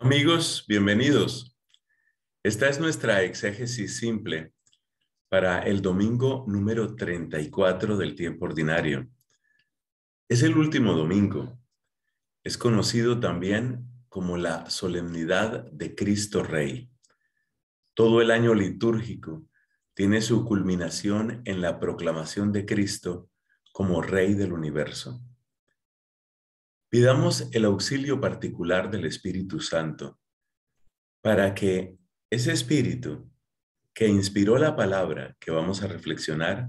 Amigos, bienvenidos. Esta es nuestra exégesis simple para el domingo número 34 del tiempo ordinario. Es el último domingo. Es conocido también como la solemnidad de Cristo Rey. Todo el año litúrgico tiene su culminación en la proclamación de Cristo como Rey del universo. Pidamos el auxilio particular del Espíritu Santo para que ese Espíritu que inspiró la palabra que vamos a reflexionar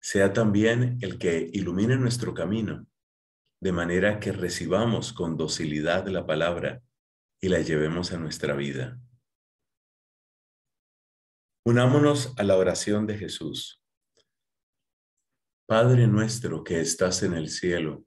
sea también el que ilumine nuestro camino, de manera que recibamos con docilidad la palabra y la llevemos a nuestra vida. Unámonos a la oración de Jesús. Padre nuestro que estás en el cielo,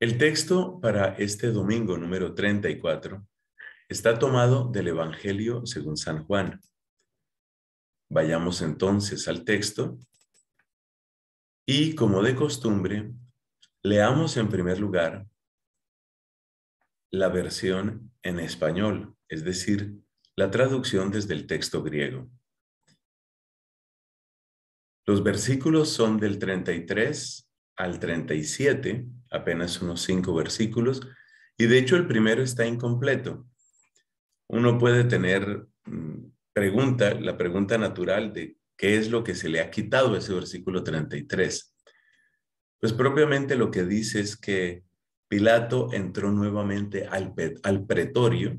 El texto para este domingo número 34 está tomado del Evangelio según San Juan. Vayamos entonces al texto y, como de costumbre, leamos en primer lugar la versión en español, es decir, la traducción desde el texto griego. Los versículos son del 33 al 37 apenas unos cinco versículos, y de hecho el primero está incompleto. Uno puede tener mm, pregunta, la pregunta natural de qué es lo que se le ha quitado a ese versículo 33. Pues propiamente lo que dice es que Pilato entró nuevamente al, al pretorio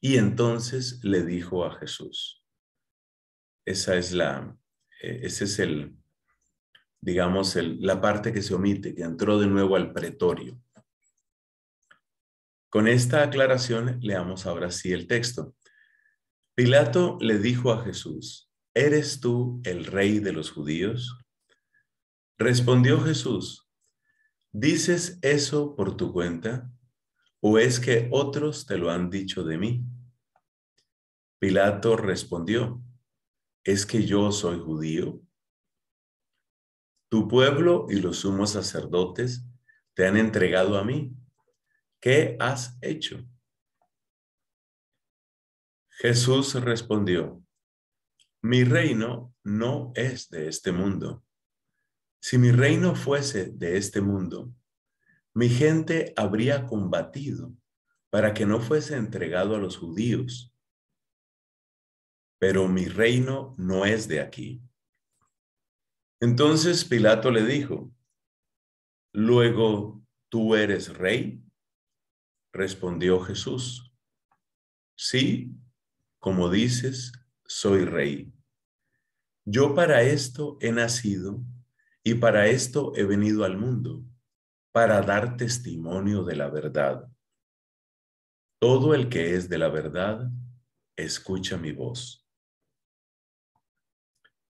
y entonces le dijo a Jesús. Esa es la, eh, ese es el, digamos, la parte que se omite, que entró de nuevo al pretorio. Con esta aclaración leamos ahora sí el texto. Pilato le dijo a Jesús, ¿eres tú el rey de los judíos? Respondió Jesús, ¿dices eso por tu cuenta? ¿O es que otros te lo han dicho de mí? Pilato respondió, ¿es que yo soy judío? Tu pueblo y los sumos sacerdotes te han entregado a mí. ¿Qué has hecho? Jesús respondió, mi reino no es de este mundo. Si mi reino fuese de este mundo, mi gente habría combatido para que no fuese entregado a los judíos. Pero mi reino no es de aquí. Entonces Pilato le dijo, luego tú eres rey. Respondió Jesús, sí, como dices, soy rey. Yo para esto he nacido y para esto he venido al mundo, para dar testimonio de la verdad. Todo el que es de la verdad, escucha mi voz.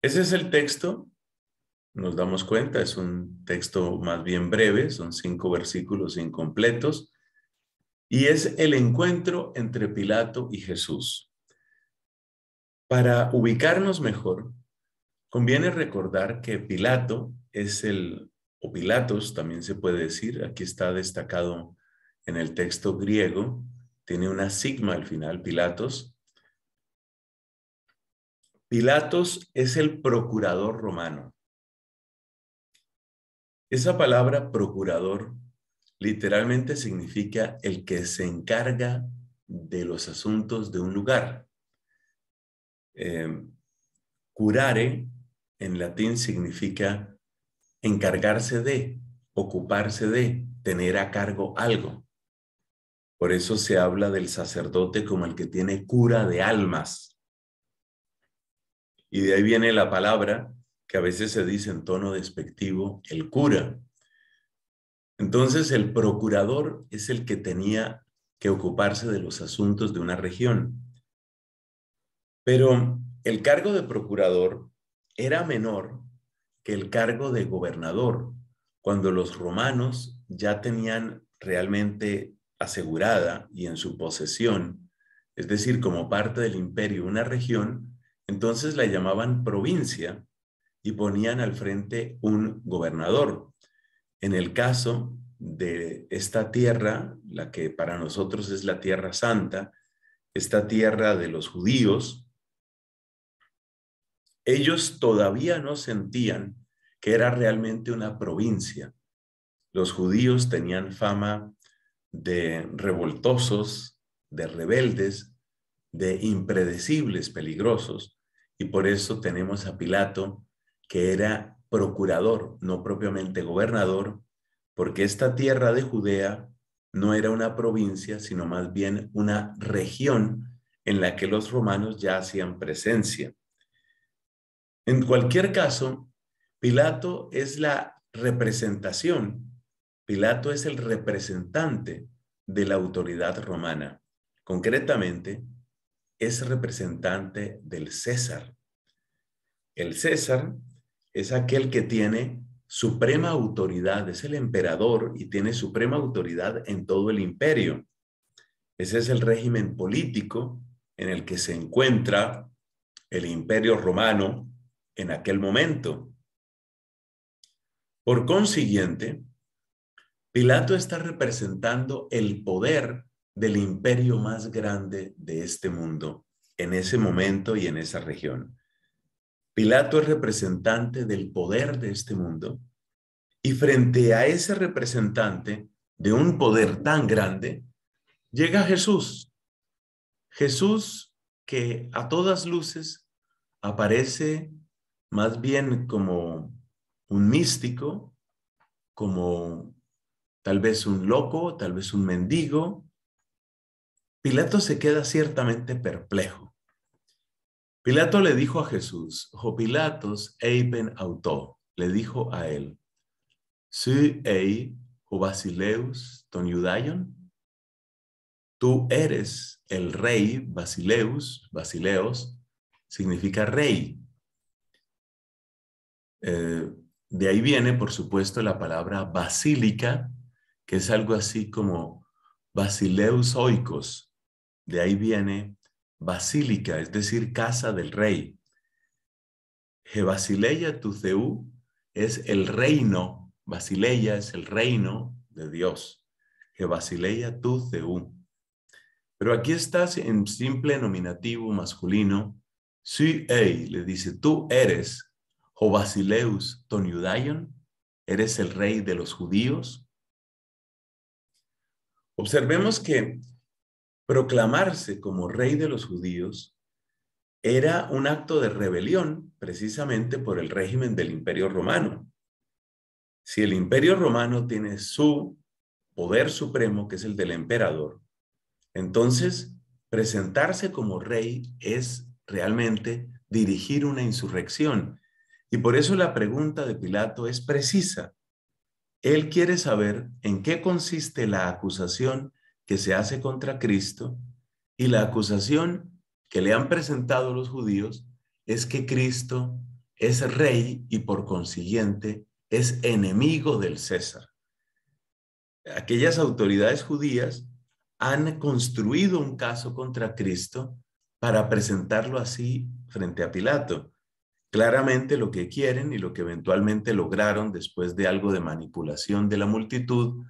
Ese es el texto nos damos cuenta, es un texto más bien breve, son cinco versículos incompletos, y es el encuentro entre Pilato y Jesús. Para ubicarnos mejor, conviene recordar que Pilato es el, o Pilatos también se puede decir, aquí está destacado en el texto griego, tiene una sigma al final, Pilatos. Pilatos es el procurador romano. Esa palabra procurador literalmente significa el que se encarga de los asuntos de un lugar. Em, curare en latín significa encargarse de, ocuparse de, tener a cargo algo. Por eso se habla del sacerdote como el que tiene cura de almas. Y de ahí viene la palabra que a veces se dice en tono despectivo, el cura. Entonces el procurador es el que tenía que ocuparse de los asuntos de una región. Pero el cargo de procurador era menor que el cargo de gobernador, cuando los romanos ya tenían realmente asegurada y en su posesión, es decir, como parte del imperio, una región, entonces la llamaban provincia y ponían al frente un gobernador. En el caso de esta tierra, la que para nosotros es la tierra santa, esta tierra de los judíos, ellos todavía no sentían que era realmente una provincia. Los judíos tenían fama de revoltosos, de rebeldes, de impredecibles, peligrosos, y por eso tenemos a Pilato que era procurador, no propiamente gobernador, porque esta tierra de Judea no era una provincia, sino más bien una región en la que los romanos ya hacían presencia. En cualquier caso, Pilato es la representación, Pilato es el representante de la autoridad romana. Concretamente, es representante del César. El César es aquel que tiene suprema autoridad, es el emperador y tiene suprema autoridad en todo el imperio. Ese es el régimen político en el que se encuentra el imperio romano en aquel momento. Por consiguiente, Pilato está representando el poder del imperio más grande de este mundo en ese momento y en esa región. Pilato es representante del poder de este mundo y frente a ese representante de un poder tan grande, llega Jesús. Jesús que a todas luces aparece más bien como un místico, como tal vez un loco, tal vez un mendigo. Pilato se queda ciertamente perplejo. Pilato le dijo a Jesús, Jopilatos Pilatos eipen le dijo a él, si ei basileus ton tú eres el rey basileus, basileos, significa rey. Eh, de ahí viene, por supuesto, la palabra basílica, que es algo así como basileus oikos. De ahí viene basílica, es decir, casa del rey. Jebasileia zeu es el reino, Basileia es el reino de Dios. Jebasileia zeu. Pero aquí estás en simple nominativo masculino. Si ei, le dice, tú eres Jobasileus Toniudaion, eres el rey de los judíos. Observemos que Proclamarse como rey de los judíos era un acto de rebelión precisamente por el régimen del imperio romano. Si el imperio romano tiene su poder supremo, que es el del emperador, entonces presentarse como rey es realmente dirigir una insurrección. Y por eso la pregunta de Pilato es precisa. Él quiere saber en qué consiste la acusación que se hace contra Cristo y la acusación que le han presentado los judíos es que Cristo es rey y por consiguiente es enemigo del César. Aquellas autoridades judías han construido un caso contra Cristo para presentarlo así frente a Pilato. Claramente lo que quieren y lo que eventualmente lograron después de algo de manipulación de la multitud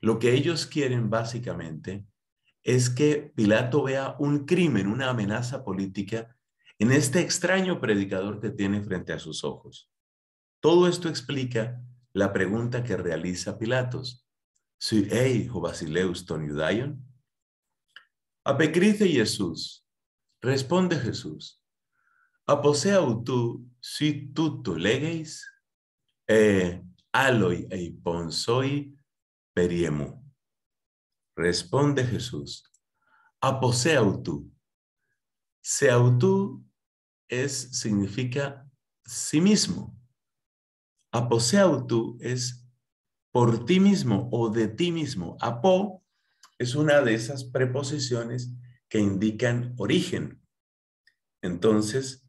lo que ellos quieren básicamente es que Pilato vea un crimen, una amenaza política en este extraño predicador que tiene frente a sus ojos. Todo esto explica la pregunta que realiza Pilatos. Si ei, o Basileus ton Jesús, responde Jesús. Aposea, tú, si tú legeis, eh, aloi e ponsoi Responde Jesús, se tú es, significa sí mismo. tú es por ti mismo o de ti mismo. Apo es una de esas preposiciones que indican origen. Entonces,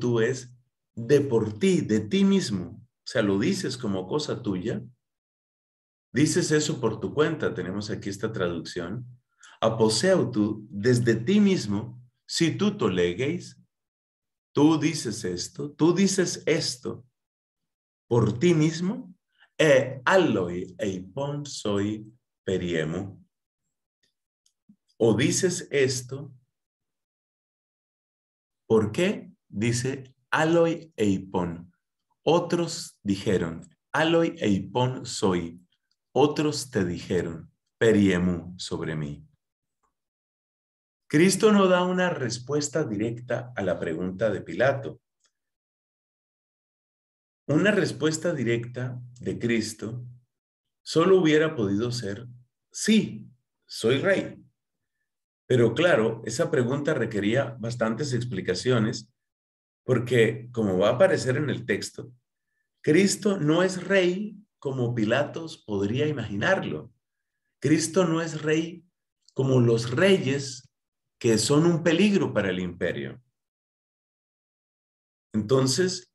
tú es de por ti, de ti mismo. O sea, lo dices como cosa tuya, Dices eso por tu cuenta, tenemos aquí esta traducción. Aposeo tú desde ti mismo, si tú toleguéis, tú dices esto, tú dices esto por ti mismo, e e eipon soy periemu. O dices esto, ¿por qué? Dice e eipon. Otros dijeron, e eipon soy otros te dijeron, periemu sobre mí. Cristo no da una respuesta directa a la pregunta de Pilato. Una respuesta directa de Cristo solo hubiera podido ser, sí, soy rey. Pero claro, esa pregunta requería bastantes explicaciones porque, como va a aparecer en el texto, Cristo no es rey como Pilatos podría imaginarlo. Cristo no es rey como los reyes que son un peligro para el imperio. Entonces,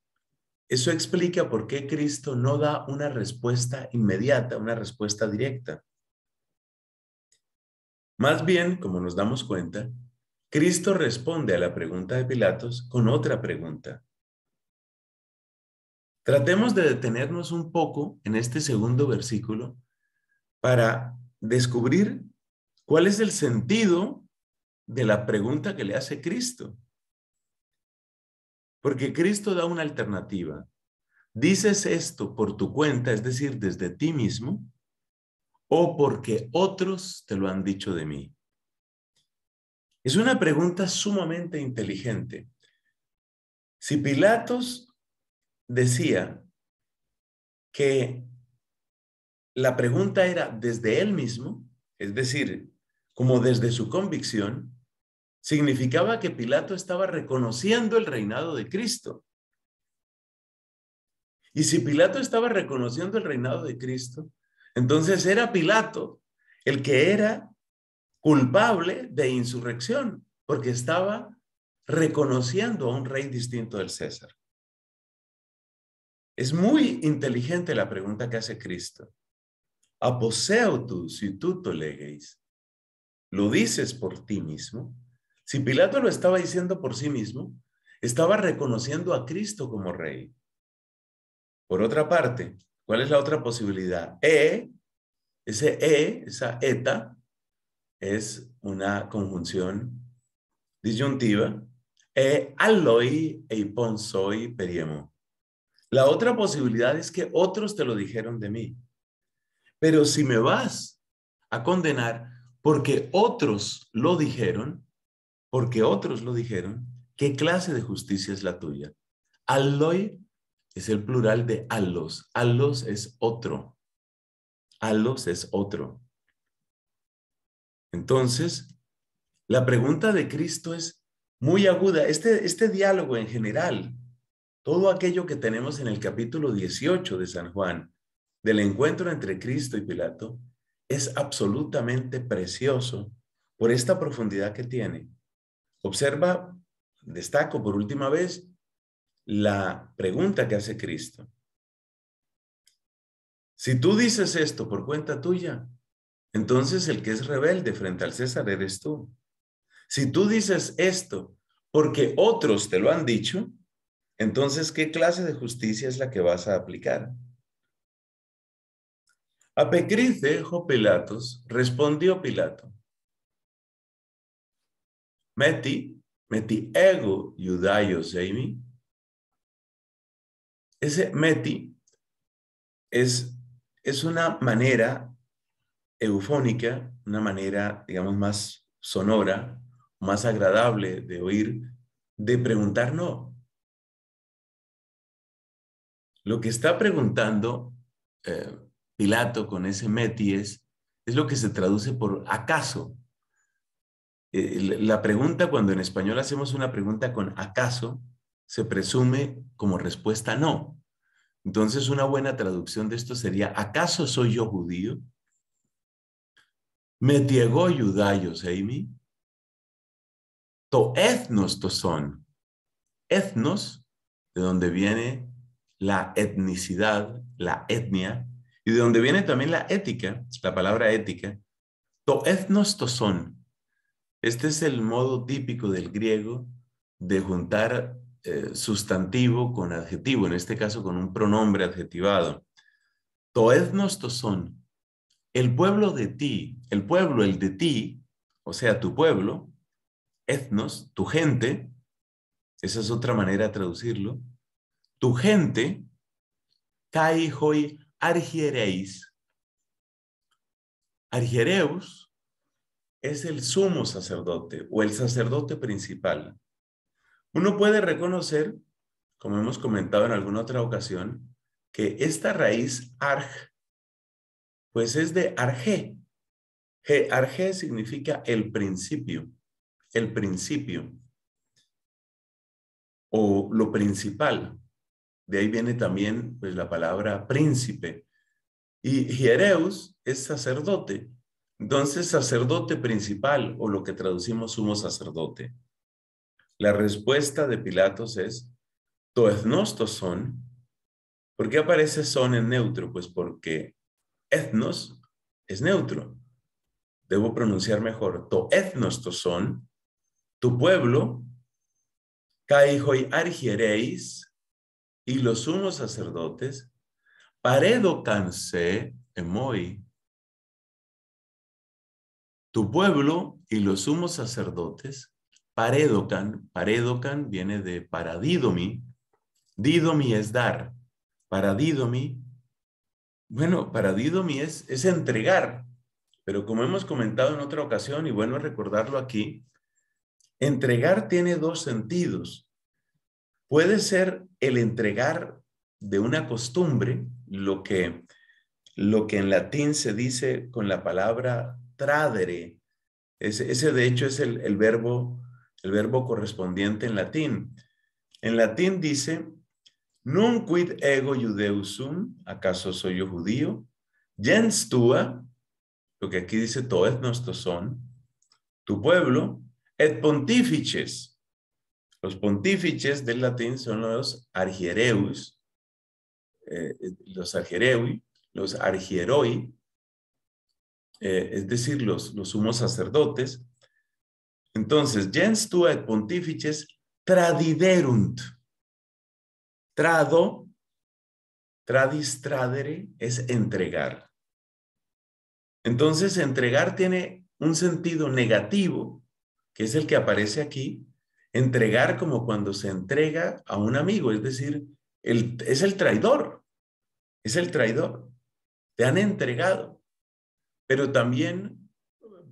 eso explica por qué Cristo no da una respuesta inmediata, una respuesta directa. Más bien, como nos damos cuenta, Cristo responde a la pregunta de Pilatos con otra pregunta. Tratemos de detenernos un poco en este segundo versículo para descubrir cuál es el sentido de la pregunta que le hace Cristo. Porque Cristo da una alternativa. ¿Dices esto por tu cuenta, es decir, desde ti mismo, o porque otros te lo han dicho de mí? Es una pregunta sumamente inteligente. Si Pilatos decía que la pregunta era desde él mismo, es decir, como desde su convicción, significaba que Pilato estaba reconociendo el reinado de Cristo. Y si Pilato estaba reconociendo el reinado de Cristo, entonces era Pilato el que era culpable de insurrección, porque estaba reconociendo a un rey distinto del César. Es muy inteligente la pregunta que hace Cristo. Aposeo tú si tú toleguéis, Lo dices por ti mismo. Si Pilato lo estaba diciendo por sí mismo, estaba reconociendo a Cristo como rey. Por otra parte, ¿cuál es la otra posibilidad? E, ese E, esa eta, es una conjunción disyuntiva. E aloi e ponsoi periemo. La otra posibilidad es que otros te lo dijeron de mí. Pero si me vas a condenar porque otros lo dijeron, porque otros lo dijeron, ¿qué clase de justicia es la tuya? Alloy es el plural de allos. Allos es otro. Allos es otro. Entonces, la pregunta de Cristo es muy aguda. Este, este diálogo en general todo aquello que tenemos en el capítulo 18 de San Juan, del encuentro entre Cristo y Pilato, es absolutamente precioso por esta profundidad que tiene. Observa, destaco por última vez, la pregunta que hace Cristo. Si tú dices esto por cuenta tuya, entonces el que es rebelde frente al César eres tú. Si tú dices esto porque otros te lo han dicho, entonces, ¿qué clase de justicia es la que vas a aplicar? Apecrice, dijo Pilatos, respondió Pilato. Meti, meti ego judaio seimi. Ese meti es una manera eufónica, una manera, digamos, más sonora, más agradable de oír, de preguntar no. Lo que está preguntando eh, Pilato con ese meties es, lo que se traduce por acaso. Eh, la pregunta, cuando en español hacemos una pregunta con acaso, se presume como respuesta no. Entonces, una buena traducción de esto sería, ¿acaso soy yo judío? Metiego judaios, Amy. To etnos to son. etnos de donde viene la etnicidad, la etnia, y de donde viene también la ética, la palabra ética, to ethnos to son. Este es el modo típico del griego de juntar eh, sustantivo con adjetivo, en este caso con un pronombre adjetivado. To ethnos to son. El pueblo de ti, el pueblo, el de ti, o sea, tu pueblo, etnos, tu gente, esa es otra manera de traducirlo, tu gente, kai hoi argiereis. Argiereus es el sumo sacerdote o el sacerdote principal. Uno puede reconocer, como hemos comentado en alguna otra ocasión, que esta raíz arg, pues es de arge. arge significa el principio, el principio o lo principal. De ahí viene también pues, la palabra príncipe. Y hiereus es sacerdote. Entonces, sacerdote principal, o lo que traducimos sumo sacerdote. La respuesta de Pilatos es, son. ¿Por qué aparece son en neutro? Pues porque etnos es neutro. Debo pronunciar mejor. To son, tu pueblo, caihoi argiereis, y los sumos sacerdotes, paredocanse emoi, tu pueblo y los sumos sacerdotes, paredocan, paredocan viene de paradidomi, didomi es dar, paradidomi, bueno, paradidomi es, es entregar, pero como hemos comentado en otra ocasión y bueno recordarlo aquí, entregar tiene dos sentidos puede ser el entregar de una costumbre lo que, lo que en latín se dice con la palabra tradere. Ese, de hecho es el, verbo, el verbo correspondiente en latín. En latín dice, Nun quid ego judeusum, ¿acaso soy yo judío? Gens tua, lo que aquí dice todos nuestros son, tu pueblo, et pontifices, los pontífices del latín son los argiereus, eh, los arjereui, los argieroi, eh, es decir, los, sumos sacerdotes. Entonces, gens tu pontifices tradiderunt. Trado, tradistradere, es entregar. Entonces, entregar tiene un sentido negativo, que es el que aparece aquí, entregar como cuando se entrega a un amigo, es decir, es el traidor, es el traidor. Te han entregado. Pero también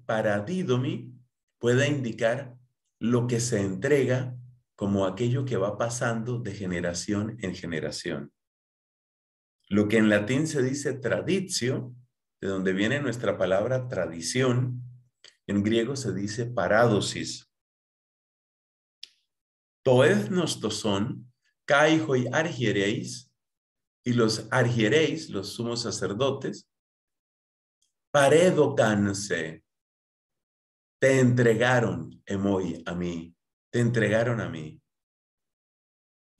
paradidomi puede indicar lo que se entrega como aquello que va pasando de generación en generación. Lo que en latín se dice traditio, de donde viene nuestra palabra tradición, en griego se dice paradosis toeznos toson, son, y y los argiereis, los sumos sacerdotes, paredocanse, te entregaron, Emoy, a mí, te entregaron a mí.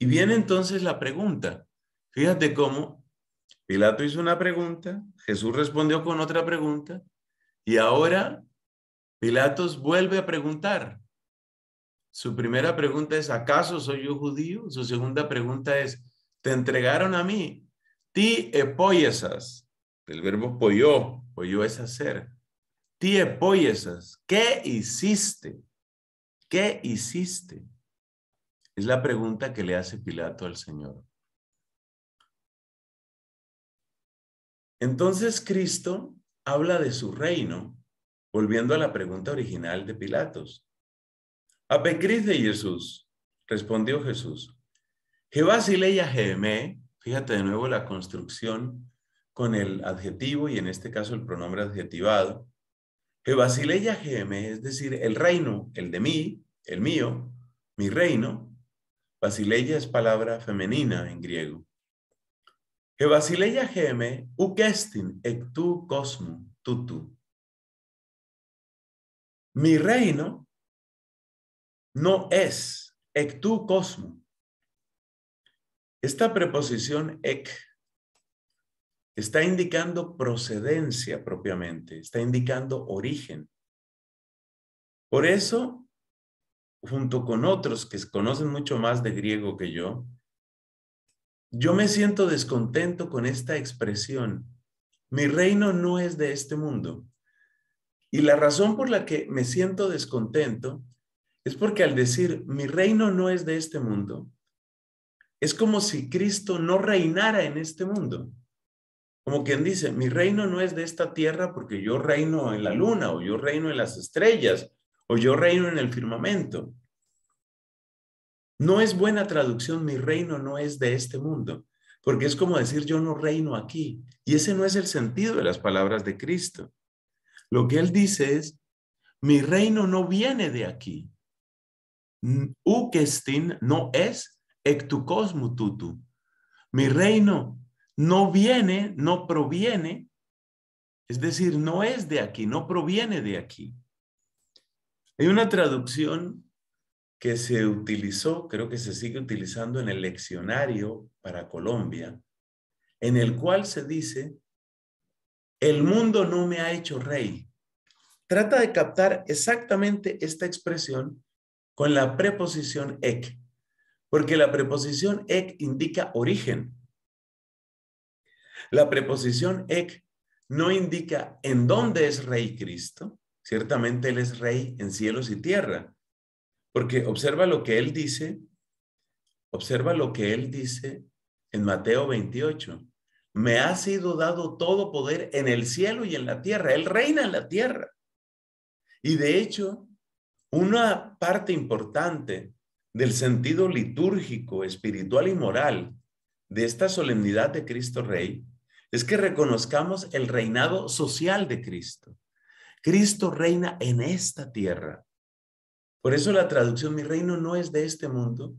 Y viene entonces la pregunta. Fíjate cómo Pilato hizo una pregunta, Jesús respondió con otra pregunta, y ahora Pilatos vuelve a preguntar. Su primera pregunta es, ¿acaso soy yo judío? Su segunda pregunta es, ¿te entregaron a mí? Ti epoyesas, el verbo pollo, pollo es hacer. Ti epoyesas, ¿qué hiciste? ¿Qué hiciste? Es la pregunta que le hace Pilato al Señor. Entonces Cristo habla de su reino, volviendo a la pregunta original de Pilatos. Apecrite de Jesús? Respondió Jesús. Jehová basileia Gemé, fíjate de nuevo la construcción con el adjetivo y en este caso el pronombre adjetivado. Jehová basileia Gemé, es decir, el reino, el de mí, el mío, mi reino. Basileia es palabra femenina en griego. Basileia geme ukestin ectu cosmo tutu. Mi reino no es, ectu, tu cosmo. Esta preposición ec está indicando procedencia propiamente, está indicando origen. Por eso, junto con otros que conocen mucho más de griego que yo, yo me siento descontento con esta expresión. Mi reino no es de este mundo. Y la razón por la que me siento descontento es porque al decir, mi reino no es de este mundo, es como si Cristo no reinara en este mundo. Como quien dice, mi reino no es de esta tierra porque yo reino en la luna o yo reino en las estrellas o yo reino en el firmamento. No es buena traducción, mi reino no es de este mundo, porque es como decir yo no reino aquí. Y ese no es el sentido de las palabras de Cristo. Lo que él dice es, mi reino no viene de aquí ukestin no es ectu tutu. Mi reino no viene, no proviene, es decir, no es de aquí, no proviene de aquí. Hay una traducción que se utilizó, creo que se sigue utilizando en el leccionario para Colombia, en el cual se dice, el mundo no me ha hecho rey. Trata de captar exactamente esta expresión con la preposición ek, porque la preposición ek indica origen. La preposición ek no indica en dónde es rey Cristo. Ciertamente Él es rey en cielos y tierra, porque observa lo que Él dice, observa lo que Él dice en Mateo 28. Me ha sido dado todo poder en el cielo y en la tierra. Él reina en la tierra. Y de hecho, una parte importante del sentido litúrgico, espiritual y moral de esta solemnidad de Cristo Rey es que reconozcamos el reinado social de Cristo. Cristo reina en esta tierra. Por eso la traducción mi reino no es de este mundo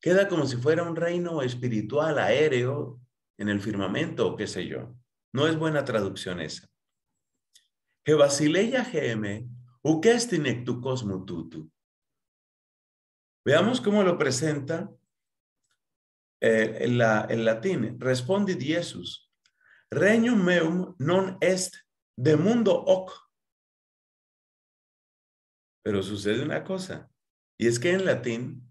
queda como si fuera un reino espiritual aéreo en el firmamento o qué sé yo. No es buena traducción esa. Que GM Uquestinectu es Veamos cómo lo presenta el eh, latín. Responde Jesús: Regnum meum non est de mundo hoc. Pero sucede una cosa, y es que en latín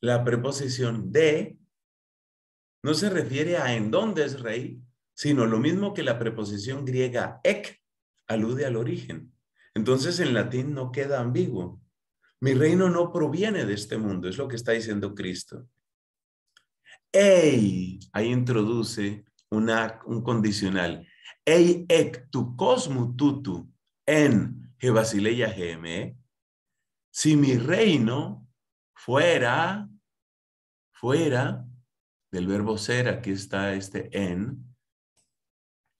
la preposición de no se refiere a en dónde es rey, sino lo mismo que la preposición griega ek alude al origen. Entonces en latín no queda ambiguo. Mi reino no proviene de este mundo, es lo que está diciendo Cristo. Ei, ahí introduce un condicional. Ei ectu tu cosmu tutu en geme. Si mi reino fuera, fuera del verbo ser, aquí está este en,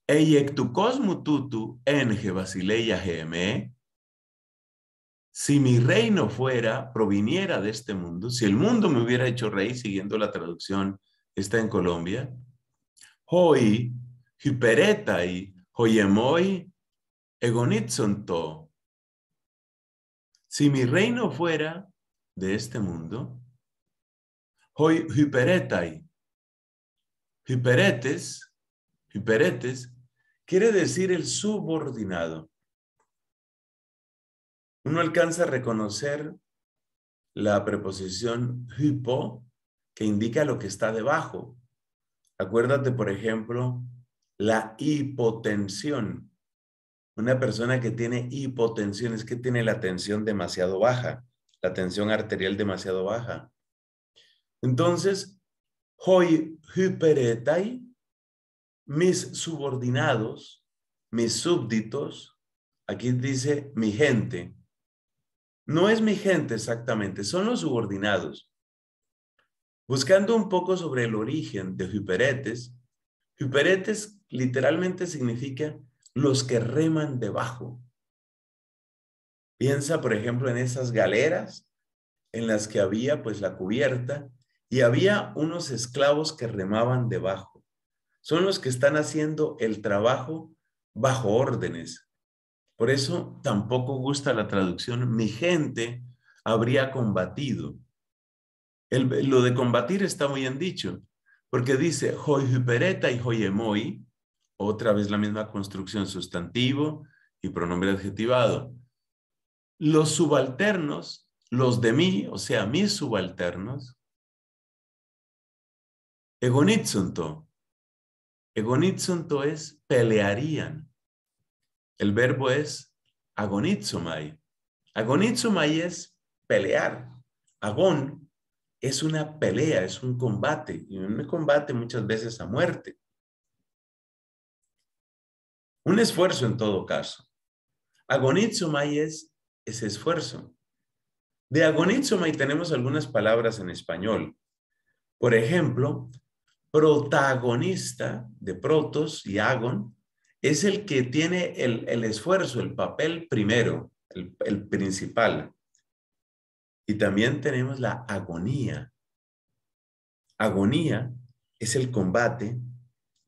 Eyectucosmu tutu enge basileia gme. Si mi reino fuera, proviniera de este mundo, si el mundo me hubiera hecho rey, siguiendo la traducción, está en Colombia. Hoy, y hoyemoi, egonitsonto. Si mi reino fuera de este mundo, hoy hyperetai, hiperetes, hiperetes quiere decir el subordinado. Uno alcanza a reconocer la preposición hypo, que indica lo que está debajo. Acuérdate, por ejemplo, la hipotensión. Una persona que tiene hipotensión es que tiene la tensión demasiado baja, la tensión arterial demasiado baja. Entonces, hoy hyperetai mis subordinados, mis súbditos, aquí dice mi gente. No es mi gente exactamente, son los subordinados. Buscando un poco sobre el origen de Hiperetes, Hiperetes literalmente significa los que reman debajo. Piensa, por ejemplo, en esas galeras en las que había pues la cubierta y había unos esclavos que remaban debajo son los que están haciendo el trabajo bajo órdenes. Por eso tampoco gusta la traducción, mi gente habría combatido. lo de combatir está muy bien dicho, porque dice hipereta y hoyemoi, otra vez la misma construcción sustantivo y pronombre adjetivado. Los subalternos, los de mí, o sea, mis subalternos, egonitsunto, to es pelearían. El verbo es agonizomai. Agonizomai es pelear. Agón es una pelea, es un combate, y un combate muchas veces a muerte. Un esfuerzo en todo caso. Agonizomai es ese esfuerzo. De agonizomai tenemos algunas palabras en español. Por ejemplo, protagonista de Protos y Agon es el que tiene el, esfuerzo, el papel primero, el, el principal. Y también tenemos la agonía. Agonía es el combate,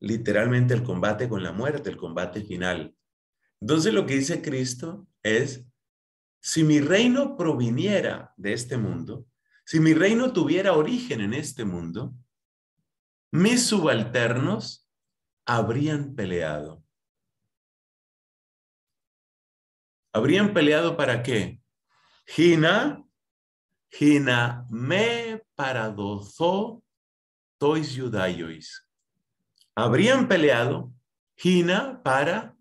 literalmente el combate con la muerte, el combate final. Entonces lo que dice Cristo es, si mi reino proviniera de este mundo, si mi reino tuviera origen en este mundo, mis subalternos habrían peleado. ¿Habrían peleado para qué? Gina, Gina me paradozó tois judaiois. Habrían peleado Gina para,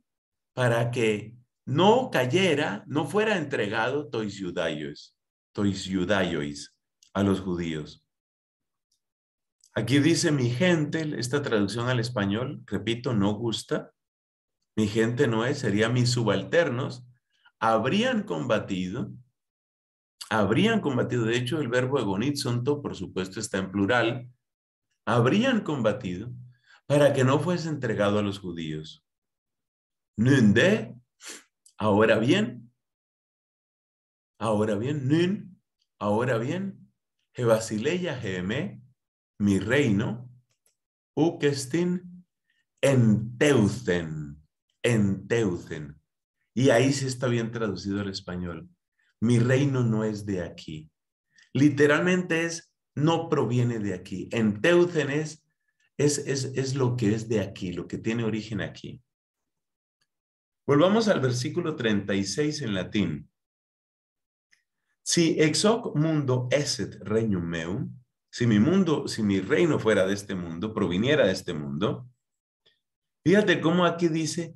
para que no cayera, no fuera entregado tois judaiois, tois judaiois a los judíos. Aquí dice mi gente, esta traducción al español, repito, no gusta. Mi gente no es, sería mis subalternos. Habrían combatido, habrían combatido, de hecho el verbo sonto, por supuesto, está en plural, habrían combatido para que no fuese entregado a los judíos. de, ahora bien, ahora bien, nun, ahora bien, jebasileia gemé mi reino, ukestin, enteucen, enteucen. Y ahí sí está bien traducido al español. Mi reino no es de aquí. Literalmente es, no proviene de aquí. Enteucen es, es, es, es lo que es de aquí, lo que tiene origen aquí. Volvamos al versículo 36 en latín. Si exoc mundo eset regnum meum, si mi mundo, si mi reino fuera de este mundo, proviniera de este mundo, fíjate cómo aquí dice,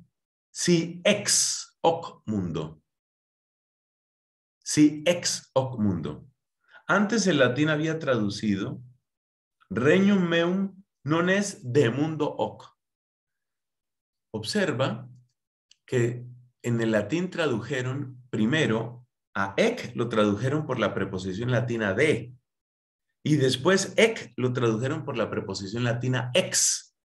si ex hoc mundo. Si ex hoc mundo. Antes el latín había traducido regnum meum non es de mundo hoc. Observa que en el latín tradujeron primero a ec, lo tradujeron por la preposición latina de, y después ec lo tradujeron por la preposición latina ex.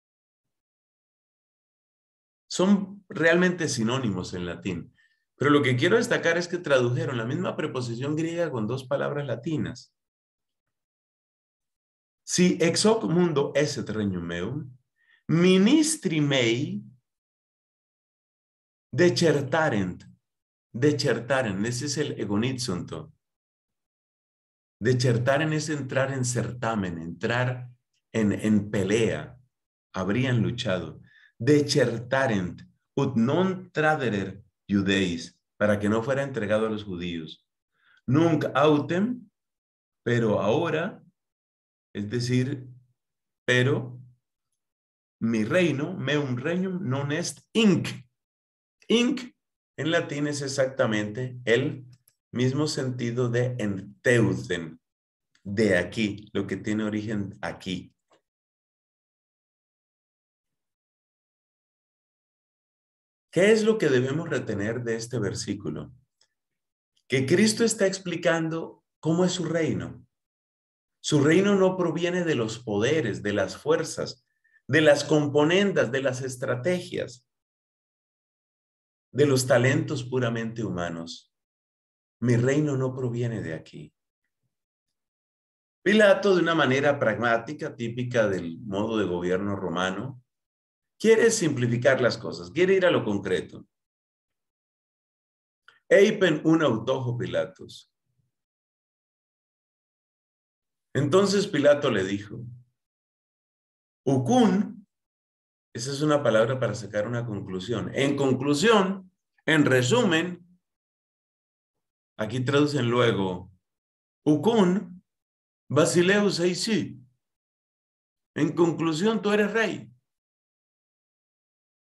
Son realmente sinónimos en latín. Pero lo que quiero destacar es que tradujeron la misma preposición griega con dos palabras latinas. Si ex hoc mundo eset regnum meum, ministri mei decertarent. Decertaren, ese es el egonizonto en es entrar en certamen, entrar en, en pelea. Habrían luchado. chertarent, ut non traderer judeis, para que no fuera entregado a los judíos. Nunc autem, pero ahora, es decir, pero mi reino, meum regnum non est inc. Inc en latín es exactamente el Mismo sentido de enteusen, de aquí, lo que tiene origen aquí. ¿Qué es lo que debemos retener de este versículo? Que Cristo está explicando cómo es su reino. Su reino no proviene de los poderes, de las fuerzas, de las componendas, de las estrategias, de los talentos puramente humanos. Mi reino no proviene de aquí. Pilato, de una manera pragmática, típica del modo de gobierno romano, quiere simplificar las cosas, quiere ir a lo concreto. Eipen un autojo Pilatos. Entonces Pilato le dijo, ukun. esa es una palabra para sacar una conclusión. En conclusión, en resumen, Aquí traducen luego, "Ukun, Basileus sí. En conclusión, tú eres rey.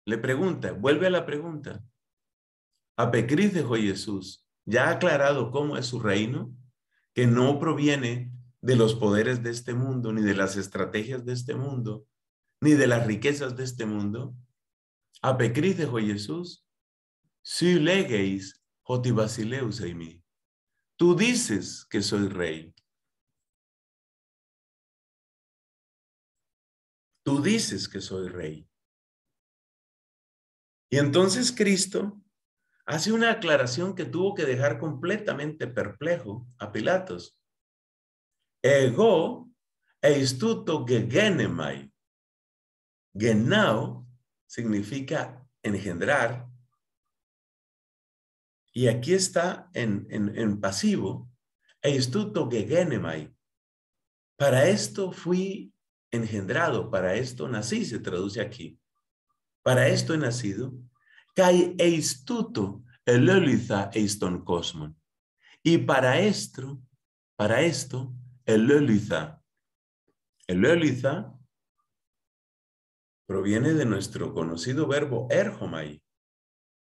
Le pregunta, vuelve a la pregunta. Apecris dejó Jesús, ya ha aclarado cómo es su reino, que no proviene de los poderes de este mundo, ni de las estrategias de este mundo, ni de las riquezas de este mundo. Apecris dejó Jesús, si leguéis, basileus Tú dices que soy rey. Tú dices que soy rey. Y entonces Cristo hace una aclaración que tuvo que dejar completamente perplejo a Pilatos. Ego e gegenemai. Genao significa engendrar, y aquí está en, en, pasivo, Eistuto gegenemai. Para esto fui engendrado, para esto nací, se traduce aquí. Para esto he nacido. Kai eistuto eloliza eiston cosmon. Y para esto, para esto, el elitha, proviene de nuestro conocido verbo erjomai,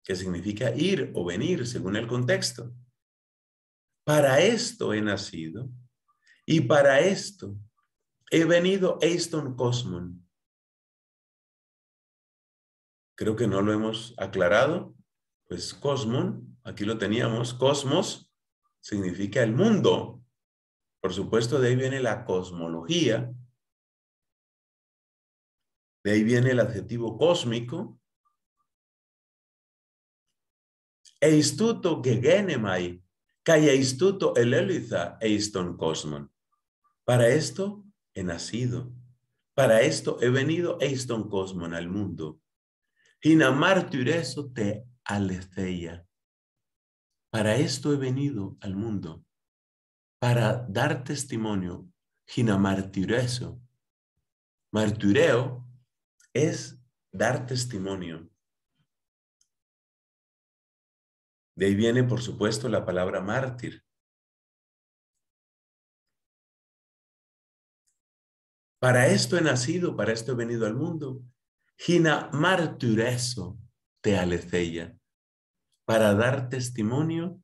que significa ir o venir según el contexto. Para esto he nacido y para esto he venido Aston Cosmon. Creo que no lo hemos aclarado, pues Cosmon, aquí lo teníamos, cosmos significa el mundo. Por supuesto, de ahí viene la cosmología, de ahí viene el adjetivo cósmico, e istuto gegenemai, instituto el Eliza eiston cosmon. Para esto he nacido, para esto he venido eiston cosmon al mundo. Hina martireso te alesteia. Para esto he venido al mundo, para dar testimonio, hina martireso. Martireo es dar testimonio. De ahí viene, por supuesto, la palabra mártir. Para esto he nacido, para esto he venido al mundo. Gina martureso te Para dar testimonio,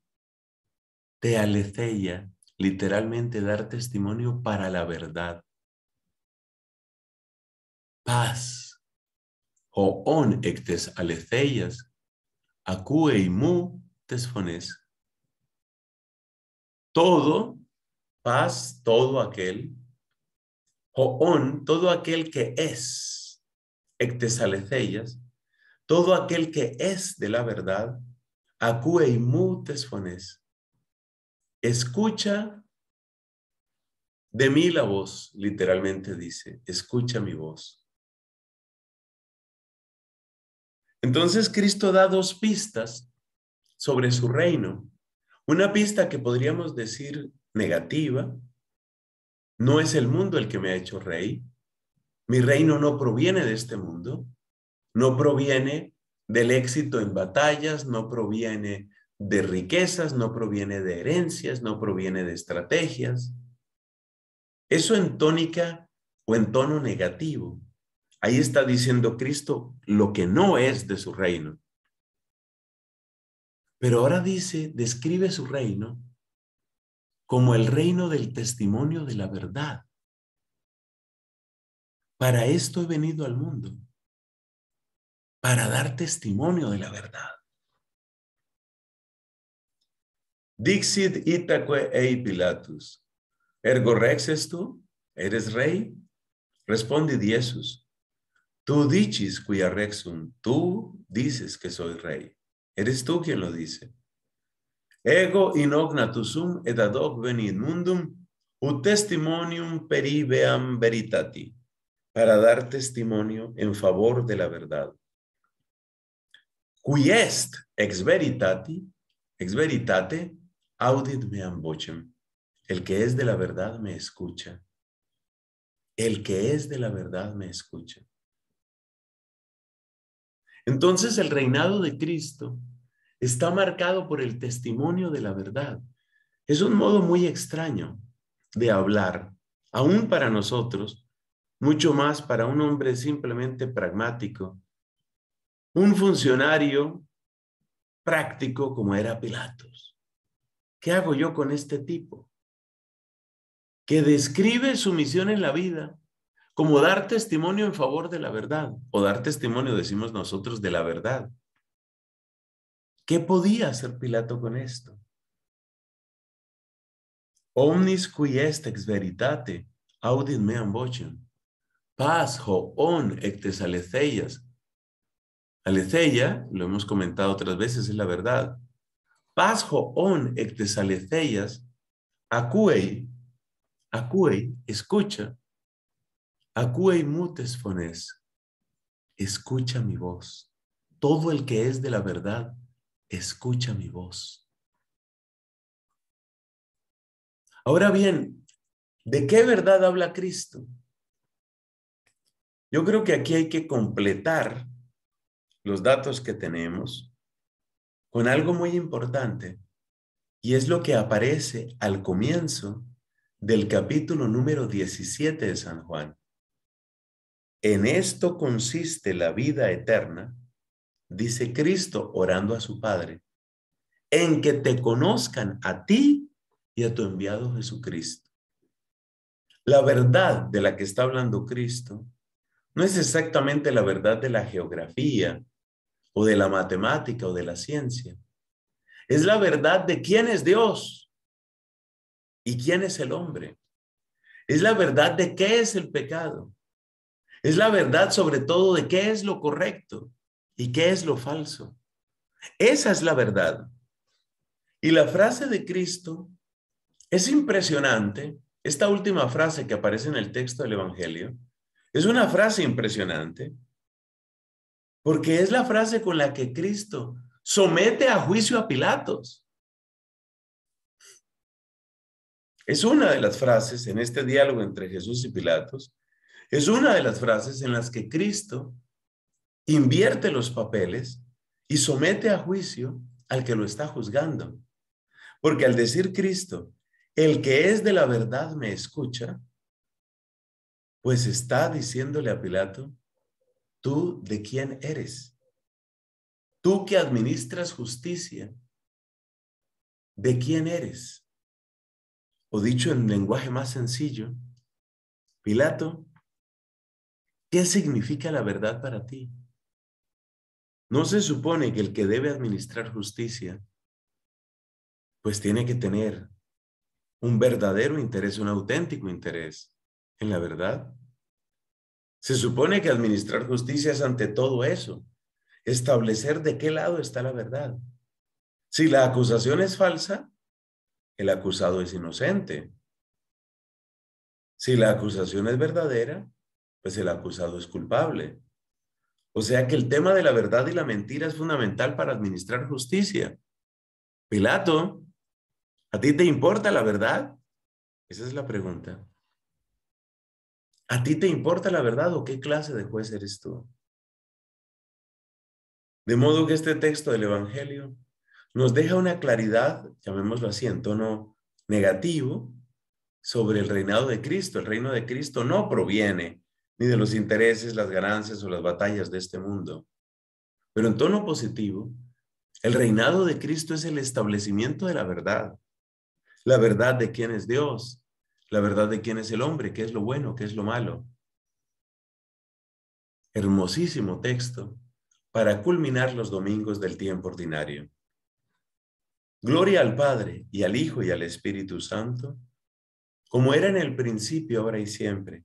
te aleceya. Literalmente dar testimonio para la verdad. Paz. O on ectes aleceyas. Acue y mu Tesfones. Todo, paz, todo aquel, Joón, todo aquel que es, ectesalecellas, todo aquel que es de la verdad, acueimu Escucha de mí la voz, literalmente dice, escucha mi voz. Entonces Cristo da dos pistas sobre su reino. Una pista que podríamos decir negativa, no es el mundo el que me ha hecho rey, mi reino no proviene de este mundo, no proviene del éxito en batallas, no proviene de riquezas, no proviene de herencias, no proviene de estrategias. Eso en tónica o en tono negativo. Ahí está diciendo Cristo lo que no es de su reino. Pero ahora dice, describe su reino como el reino del testimonio de la verdad. Para esto he venido al mundo, para dar testimonio de la verdad. Dixit itaque ei Pilatus, ergo rex es tú, eres rey. Responde Jesús, tú dices cuya rexum, tú dices que soy rey. Eres tú quien lo dice. Ego inognatus sum et ad hoc mundum ut testimonium peribeam veritati, para dar testimonio en favor de la verdad. Qui est ex veritati, ex veritate, audit meam vocem. El que es de la verdad me escucha. El que es de la verdad me escucha. Entonces el reinado de Cristo está marcado por el testimonio de la verdad. Es un modo muy extraño de hablar, aún para nosotros, mucho más para un hombre simplemente pragmático, un funcionario práctico como era Pilatos. ¿Qué hago yo con este tipo? Que describe su misión en la vida como dar testimonio en favor de la verdad, o dar testimonio, decimos nosotros, de la verdad. ¿Qué podía hacer Pilato con esto? Omnis qui est ex veritate, audit me vocem. Paz ho on ectes aleceias. lo hemos comentado otras veces, es la verdad. Paz ho on ectes aleceias, acuei, acuei, escucha, Acue mutes fones. Escucha mi voz. Todo el que es de la verdad, escucha mi voz. Ahora bien, ¿de qué verdad habla Cristo? Yo creo que aquí hay que completar los datos que tenemos con algo muy importante y es lo que aparece al comienzo del capítulo número 17 de San Juan. En esto consiste la vida eterna, dice Cristo orando a su Padre, en que te conozcan a ti y a tu enviado Jesucristo. La verdad de la que está hablando Cristo no es exactamente la verdad de la geografía o de la matemática o de la ciencia. Es la verdad de quién es Dios y quién es el hombre. Es la verdad de qué es el pecado es la verdad sobre todo de qué es lo correcto y qué es lo falso. Esa es la verdad. Y la frase de Cristo es impresionante. Esta última frase que aparece en el texto del Evangelio es una frase impresionante porque es la frase con la que Cristo somete a juicio a Pilatos. Es una de las frases en este diálogo entre Jesús y Pilatos es una de las frases en las que Cristo invierte los papeles y somete a juicio al que lo está juzgando. Porque al decir Cristo, el que es de la verdad me escucha, pues está diciéndole a Pilato, tú de quién eres, tú que administras justicia, de quién eres. O dicho en lenguaje más sencillo, Pilato, ¿Qué significa la verdad para ti? ¿No se supone que el que debe administrar justicia, pues tiene que tener un verdadero interés, un auténtico interés en la verdad? Se supone que administrar justicia es ante todo eso, establecer de qué lado está la verdad. Si la acusación es falsa, el acusado es inocente. Si la acusación es verdadera, pues el acusado es culpable. O sea que el tema de la verdad y la mentira es fundamental para administrar justicia. Pilato, ¿a ti te importa la verdad? Esa es la pregunta. ¿A ti te importa la verdad o qué clase de juez eres tú? De modo que este texto del Evangelio nos deja una claridad, llamémoslo así, en tono negativo, sobre el reinado de Cristo. El reino de Cristo no proviene ni de los intereses, las ganancias o las batallas de este mundo. Pero en tono positivo, el reinado de Cristo es el establecimiento de la verdad, la verdad de quién es Dios, la verdad de quién es el hombre, qué es lo bueno, qué es lo malo. Hermosísimo texto para culminar los domingos del tiempo ordinario. Gloria al Padre y al Hijo y al Espíritu Santo, como era en el principio, ahora y siempre